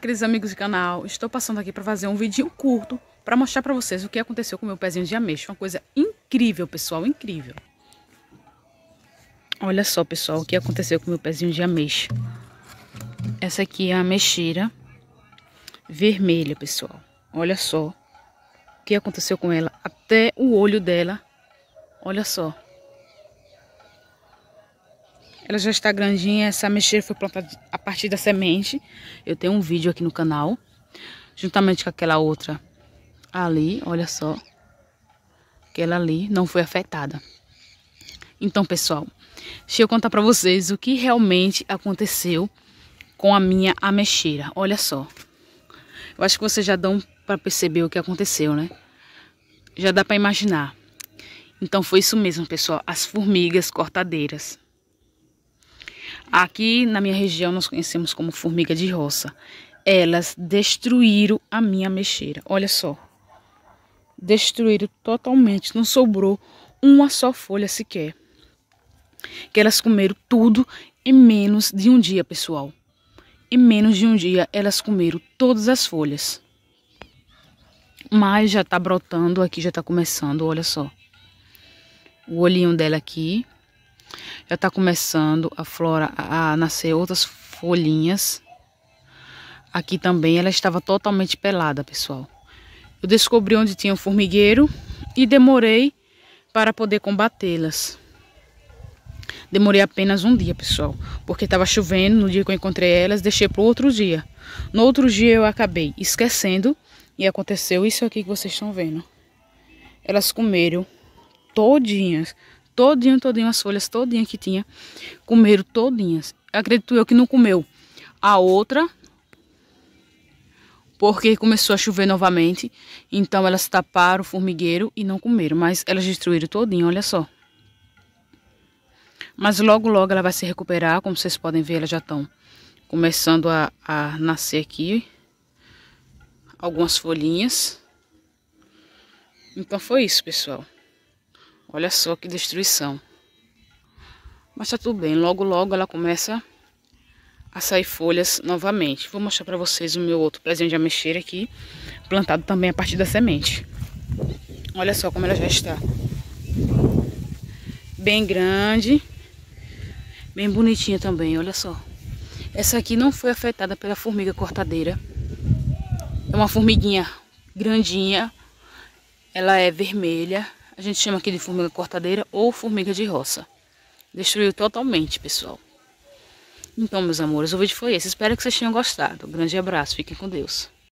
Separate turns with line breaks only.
Queridos amigos do canal, estou passando aqui para fazer um vídeo curto para mostrar para vocês o que aconteceu com o meu pezinho de ameixa. Uma coisa incrível, pessoal, incrível. Olha só, pessoal, o que aconteceu com o meu pezinho de ameixa. Essa aqui é a mexeira vermelha, pessoal. Olha só o que aconteceu com ela. Até o olho dela, olha só, ela já está grandinha, essa mexeira foi plantada a partir da semente. Eu tenho um vídeo aqui no canal, juntamente com aquela outra ali, olha só. Aquela ali não foi afetada. Então, pessoal, deixa eu contar para vocês o que realmente aconteceu com a minha ameixeira. Olha só. Eu acho que vocês já dão para perceber o que aconteceu, né? Já dá para imaginar. Então foi isso mesmo, pessoal. As formigas cortadeiras. Aqui na minha região nós conhecemos como formiga de roça. Elas destruíram a minha mexeira. Olha só. Destruíram totalmente. Não sobrou uma só folha sequer. Que elas comeram tudo em menos de um dia, pessoal. Em menos de um dia elas comeram todas as folhas. Mas já tá brotando aqui, já tá começando, olha só. O olhinho dela aqui. Já tá começando a flora a nascer outras folhinhas. Aqui também ela estava totalmente pelada, pessoal. Eu descobri onde tinha um formigueiro e demorei para poder combatê-las. Demorei apenas um dia, pessoal, porque estava chovendo no dia que eu encontrei elas, deixei para outro dia. No outro dia eu acabei esquecendo e aconteceu isso aqui que vocês estão vendo. Elas comeram todinhas, todinho, todinho, as folhas todinha que tinha. Comeram todinhas. Acredito eu que não comeu a outra, porque começou a chover novamente. Então elas taparam o formigueiro e não comeram, mas elas destruíram todinho, olha só. Mas logo, logo ela vai se recuperar, como vocês podem ver, elas já estão começando a, a nascer aqui. Algumas folhinhas. Então foi isso, pessoal. Olha só que destruição. Mas tá tudo bem, logo logo ela começa a sair folhas novamente. Vou mostrar para vocês o meu outro presente de ameixeira aqui, plantado também a partir da semente. Olha só como ela já está. Bem grande, bem bonitinha também, olha só. Essa aqui não foi afetada pela formiga cortadeira. É uma formiguinha grandinha, ela é vermelha, a gente chama aqui de formiga cortadeira ou formiga de roça. Destruiu totalmente, pessoal. Então, meus amores, o vídeo foi esse. Espero que vocês tenham gostado. Um grande abraço, fiquem com Deus.